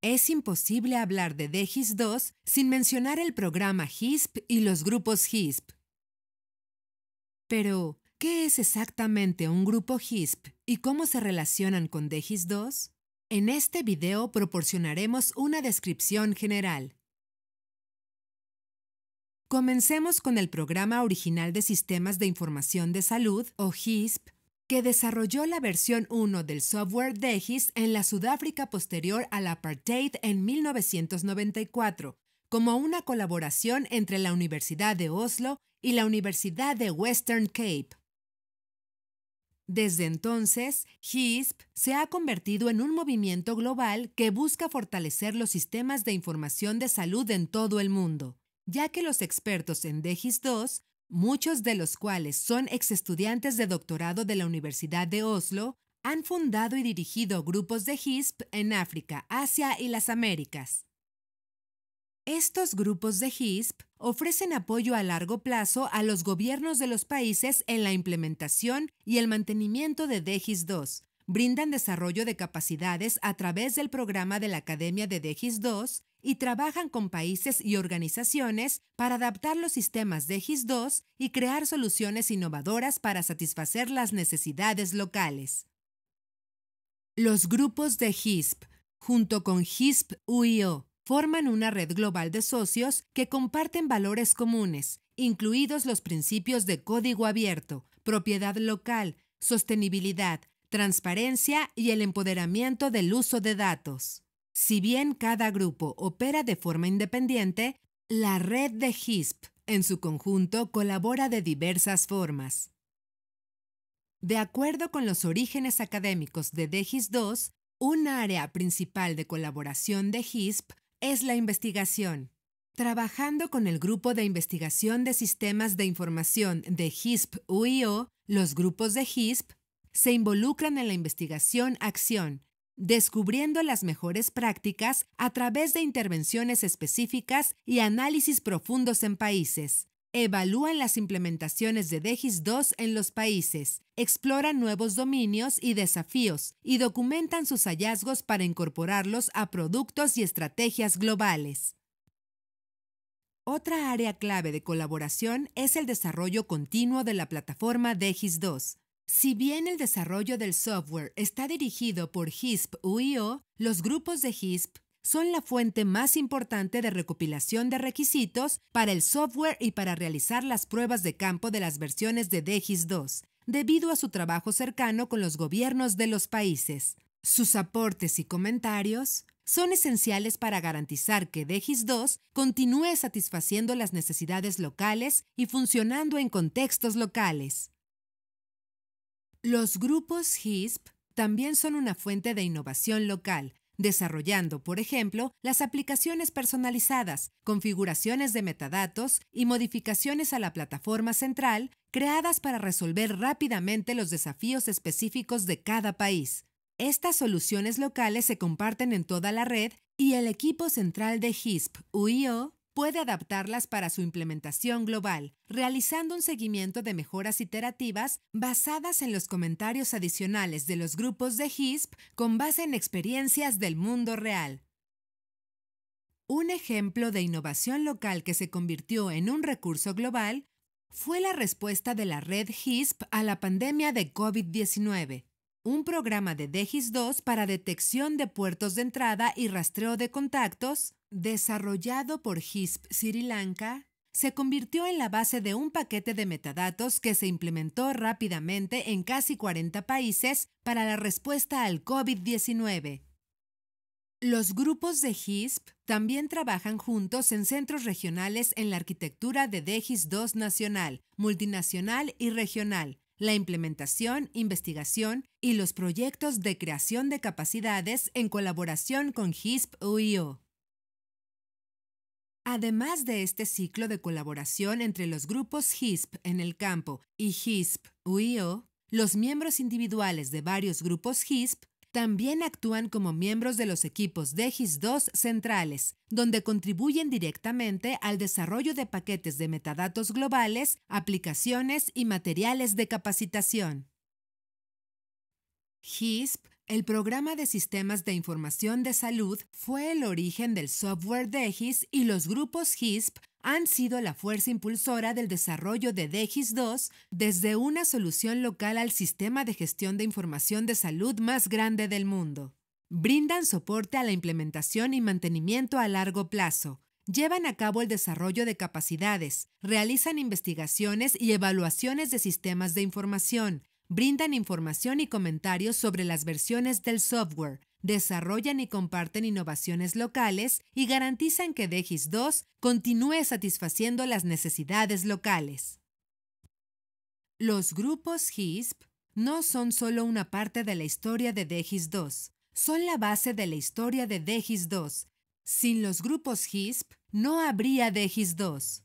Es imposible hablar de DEGIS 2 sin mencionar el programa HISP y los grupos HISP. Pero, ¿qué es exactamente un grupo HISP y cómo se relacionan con DEGIS 2? En este video proporcionaremos una descripción general. Comencemos con el Programa Original de Sistemas de Información de Salud, o HISP, que desarrolló la versión 1 del software DEGIS en la Sudáfrica posterior al apartheid en 1994, como una colaboración entre la Universidad de Oslo y la Universidad de Western Cape. Desde entonces, HISP se ha convertido en un movimiento global que busca fortalecer los sistemas de información de salud en todo el mundo, ya que los expertos en DEGIS 2 muchos de los cuales son exestudiantes de doctorado de la Universidad de Oslo, han fundado y dirigido grupos de HISP en África, Asia y las Américas. Estos grupos de HISP ofrecen apoyo a largo plazo a los gobiernos de los países en la implementación y el mantenimiento de Degis II, brindan desarrollo de capacidades a través del programa de la Academia de Degis II, y trabajan con países y organizaciones para adaptar los sistemas de GIS-2 y crear soluciones innovadoras para satisfacer las necesidades locales. Los grupos de GISP, junto con GISP UIO, forman una red global de socios que comparten valores comunes, incluidos los principios de código abierto, propiedad local, sostenibilidad, transparencia y el empoderamiento del uso de datos. Si bien cada grupo opera de forma independiente, la red de HISP en su conjunto colabora de diversas formas. De acuerdo con los orígenes académicos de DGIS II, un área principal de colaboración de HISP es la investigación. Trabajando con el Grupo de Investigación de Sistemas de Información de gisp uio los grupos de HISP se involucran en la investigación-acción, descubriendo las mejores prácticas a través de intervenciones específicas y análisis profundos en países. Evalúan las implementaciones de DEGIS II en los países, exploran nuevos dominios y desafíos y documentan sus hallazgos para incorporarlos a productos y estrategias globales. Otra área clave de colaboración es el desarrollo continuo de la plataforma DEGIS II. Si bien el desarrollo del software está dirigido por HISP UIO, los grupos de HISP son la fuente más importante de recopilación de requisitos para el software y para realizar las pruebas de campo de las versiones de DEGIS 2 debido a su trabajo cercano con los gobiernos de los países. Sus aportes y comentarios son esenciales para garantizar que DEGIS 2 continúe satisfaciendo las necesidades locales y funcionando en contextos locales. Los grupos HISP también son una fuente de innovación local, desarrollando, por ejemplo, las aplicaciones personalizadas, configuraciones de metadatos y modificaciones a la plataforma central creadas para resolver rápidamente los desafíos específicos de cada país. Estas soluciones locales se comparten en toda la red y el equipo central de HISP UIO puede adaptarlas para su implementación global, realizando un seguimiento de mejoras iterativas basadas en los comentarios adicionales de los grupos de HISP con base en experiencias del mundo real. Un ejemplo de innovación local que se convirtió en un recurso global fue la respuesta de la red HISP a la pandemia de COVID-19, un programa de DEGIS 2 para detección de puertos de entrada y rastreo de contactos desarrollado por HISP Sri Lanka, se convirtió en la base de un paquete de metadatos que se implementó rápidamente en casi 40 países para la respuesta al COVID-19. Los grupos de HISP también trabajan juntos en centros regionales en la arquitectura de DEGIS II nacional, multinacional y regional, la implementación, investigación y los proyectos de creación de capacidades en colaboración con HISP-UIO. Además de este ciclo de colaboración entre los grupos HISP en el campo y HISP UIO, los miembros individuales de varios grupos HISP también actúan como miembros de los equipos de II 2 centrales, donde contribuyen directamente al desarrollo de paquetes de metadatos globales, aplicaciones y materiales de capacitación. HISP el programa de sistemas de información de salud fue el origen del software DEGIS y los grupos HISP han sido la fuerza impulsora del desarrollo de DEGIS 2 desde una solución local al sistema de gestión de información de salud más grande del mundo. Brindan soporte a la implementación y mantenimiento a largo plazo, llevan a cabo el desarrollo de capacidades, realizan investigaciones y evaluaciones de sistemas de información, brindan información y comentarios sobre las versiones del software, desarrollan y comparten innovaciones locales y garantizan que DEGIS 2 continúe satisfaciendo las necesidades locales. Los grupos HISP no son solo una parte de la historia de DEGIS 2 son la base de la historia de DEGIS 2 Sin los grupos HISP no habría DEGIS 2